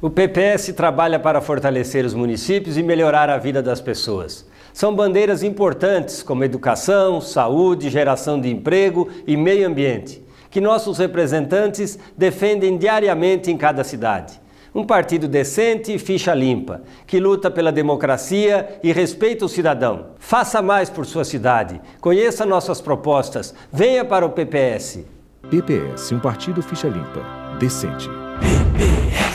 O PPS trabalha para fortalecer os municípios e melhorar a vida das pessoas. São bandeiras importantes como educação, saúde, geração de emprego e meio ambiente, que nossos representantes defendem diariamente em cada cidade. Um partido decente e ficha limpa, que luta pela democracia e respeita o cidadão. Faça mais por sua cidade, conheça nossas propostas, venha para o PPS. PPS, um partido ficha limpa, decente. PPS.